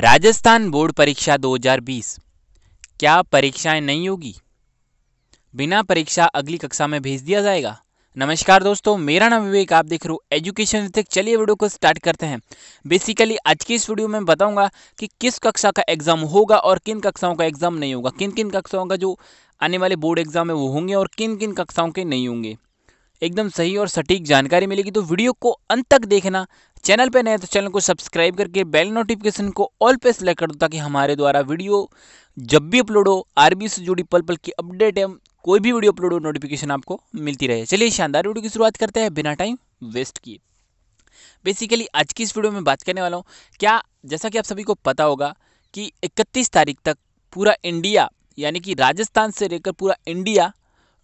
Rajasthan board परीक्षा 2020 क्या परीक्षाएं नहीं होगी बिना परीक्षा अगली कक्षा में भेज दिया जाएगा नमस्कार दोस्तों मेरा नाम विवेक आप देख रहे हो एजुकेशन तक चलिए वीडियो को स्टार्ट करते हैं बेसिकली आज की इस वीडियो में बताऊंगा कि किस कक्षा का एग्ज़ाम होगा और किन कक्षाओं का एग्ज़ाम नहीं होगा किन किन कक्षाओं का जो आने वाले बोर्ड एग्ज़ाम है वो होंगे और किन किन कक्षाओं के नहीं होंगे एकदम सही और सटीक जानकारी मिलेगी तो वीडियो को अंत तक देखना चैनल पर नए तो चैनल को सब्सक्राइब करके बेल नोटिफिकेशन को ऑल पे सेलेक्ट कर दो ताकि हमारे द्वारा वीडियो जब भी अपलोड हो आरबी से जुड़ी पल पल की अपडेट एवं कोई भी वीडियो अपलोड हो नोटिफिकेशन आपको मिलती रहे चलिए शानदार वीडियो की शुरुआत करते हैं बिना टाइम वेस्ट किए बेसिकली आज की इस वीडियो में बात करने वाला हूँ क्या जैसा कि आप सभी को पता होगा कि इकतीस तारीख तक पूरा इंडिया यानी कि राजस्थान से लेकर पूरा इंडिया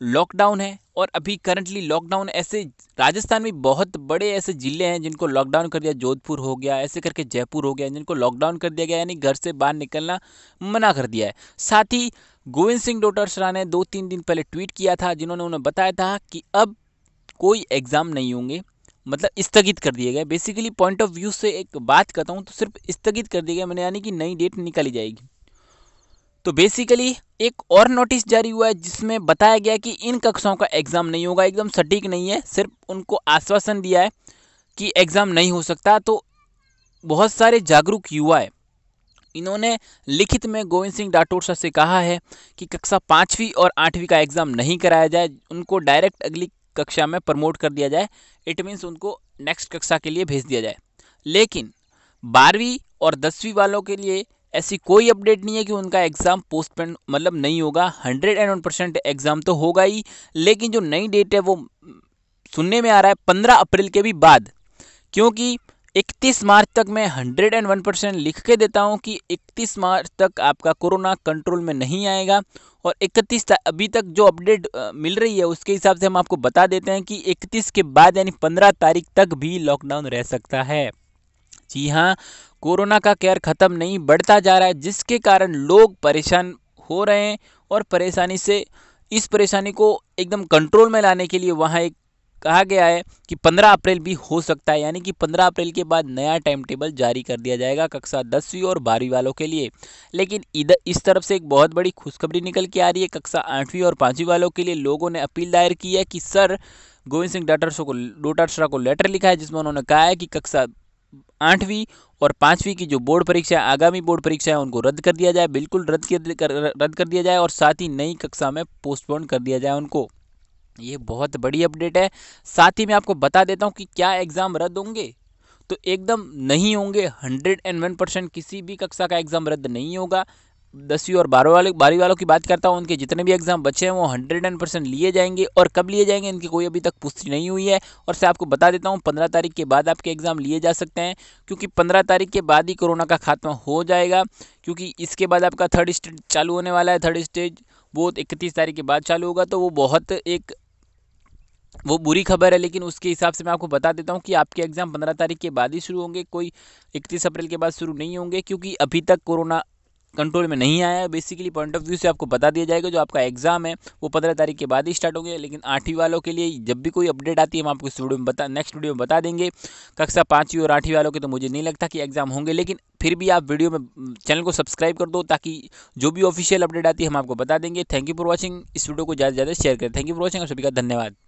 लॉकडाउन है और अभी करंटली लॉकडाउन ऐसे राजस्थान में बहुत बड़े ऐसे ज़िले हैं जिनको लॉकडाउन कर दिया जोधपुर हो गया ऐसे करके जयपुर हो गया जिनको लॉकडाउन कर दिया गया यानी घर से बाहर निकलना मना कर दिया है साथ ही गोविंद सिंह डोटरसरा ने दो तीन दिन पहले ट्वीट किया था जिन्होंने उन्हें बताया था कि अब कोई एग्ज़ाम नहीं होंगे मतलब स्थगित कर दिए गए बेसिकली पॉइंट ऑफ व्यू से एक बात करता हूँ तो सिर्फ स्थगित कर दिए गए मैंने यानी कि नई डेट निकाली जाएगी तो बेसिकली एक और नोटिस जारी हुआ है जिसमें बताया गया कि इन कक्षाओं का एग्ज़ाम नहीं होगा एकदम सटीक नहीं है सिर्फ उनको आश्वासन दिया है कि एग्ज़ाम नहीं हो सकता तो बहुत सारे जागरूक युवा है इन्होंने लिखित में गोविंद सिंह डाटोरसा से कहा है कि कक्षा पाँचवीं और आठवीं का एग्ज़ाम नहीं कराया जाए उनको डायरेक्ट अगली कक्षा में प्रमोट कर दिया जाए इट मीन्स उनको नेक्स्ट कक्षा के लिए भेज दिया जाए लेकिन बारहवीं और दसवीं वालों के लिए ऐसी कोई अपडेट नहीं है कि उनका एग्ज़ाम पोस्टपेंड मतलब नहीं होगा hundred and one percent exam तो होगा ही लेकिन जो नई डेट है वो सुनने में आ रहा है पंद्रह अप्रैल के भी बाद क्योंकि इकतीस मार्च तक मैं हंड्रेड एंड वन परसेंट लिख के देता हूँ कि इकतीस मार्च तक आपका कोरोना कंट्रोल में नहीं आएगा और इकतीस अभी तक जो अपडेट मिल रही है उसके हिसाब से हम आपको बता देते हैं कि इकतीस के बाद यानी पंद्रह तारीख तक भी लॉकडाउन रह सकता है जी हाँ कोरोना का केयर ख़त्म नहीं बढ़ता जा रहा है जिसके कारण लोग परेशान हो रहे हैं और परेशानी से इस परेशानी को एकदम कंट्रोल में लाने के लिए वहाँ एक कहा गया है कि 15 अप्रैल भी हो सकता है यानी कि 15 अप्रैल के बाद नया टाइम टेबल जारी कर दिया जाएगा कक्षा दसवीं और बारहवीं वालों के लिए लेकिन इधर इस तरफ से एक बहुत बड़ी खुशखबरी निकल के आ रही है कक्षा आठवीं और पाँचवीं वालों के लिए लोगों ने अपील दायर की है कि सर गोविंद सिंह डाटरसो को डोटासरा को लेटर लिखा है जिसमें उन्होंने कहा है कि कक्षा आठवीं और पाँचवीं की जो बोर्ड परीक्षा आगामी बोर्ड परीक्षा है उनको रद्द कर दिया जाए बिल्कुल रद्द कर रद्द कर दिया जाए और साथ ही नई कक्षा में पोस्टपोन कर दिया जाए उनको ये बहुत बड़ी अपडेट है साथ ही मैं आपको बता देता हूँ कि क्या एग्ज़ाम रद्द होंगे तो एकदम नहीं होंगे हंड्रेड एंड वन परसेंट किसी भी कक्षा का एग्ज़ाम रद्द नहीं होगा दसवीं और बारह वाले बारहवीं वालों की बात करता हूँ उनके जितने भी एग्जाम बचे हैं वो हंड्रेड एंड परसेंट लिए जाएंगे और कब लिए जाएंगे इनकी कोई अभी तक पुष्टि नहीं हुई है और से आपको बता देता हूँ पंद्रह तारीख के बाद आपके एग्जाम लिए जा सकते हैं क्योंकि पंद्रह तारीख के बाद ही कोरोना का खात्मा हो जाएगा क्योंकि इसके बाद आपका थर्ड स्टेज चालू होने वाला है थर्ड स्टेज वो इकतीस तारीख के बाद चालू होगा तो वो बहुत एक वो बुरी खबर है लेकिन उसके हिसाब से मैं आपको बता देता हूँ कि आपके एग्ज़ाम पंद्रह तारीख के बाद ही शुरू होंगे कोई इकतीस अप्रैल के बाद शुरू नहीं होंगे क्योंकि अभी तक कोरोना कंट्रोल में नहीं आया है बेसिकली पॉइंट ऑफ व्यू से आपको बता दिया जाएगा जो आपका एग्जाम है वो पंद्रह तारीख के बाद ही स्टार्ट होंगे लेकिन आठवीं वालों के लिए जब भी कोई अपडेट आती है हम आपको इस वीडियो में बता नेक्स्ट वीडियो में बता देंगे कक्षा पाँचवीं और आठवीं वालों के तो मुझे नहीं लगता कि एग्जाम होंगे लेकिन फिर भी आप वीडियो में चैनल को सब्सक्राइब कर दो ताकि जो भी ऑफिशियल अपडेट आती है हम आपको बता देंगे थैंक यू फॉर वॉचिंग इस वीडियो को ज़्यादा से ज़्यादा शेयर करें थैंक यू फॉर वॉचिंग और सभी का धन्यवाद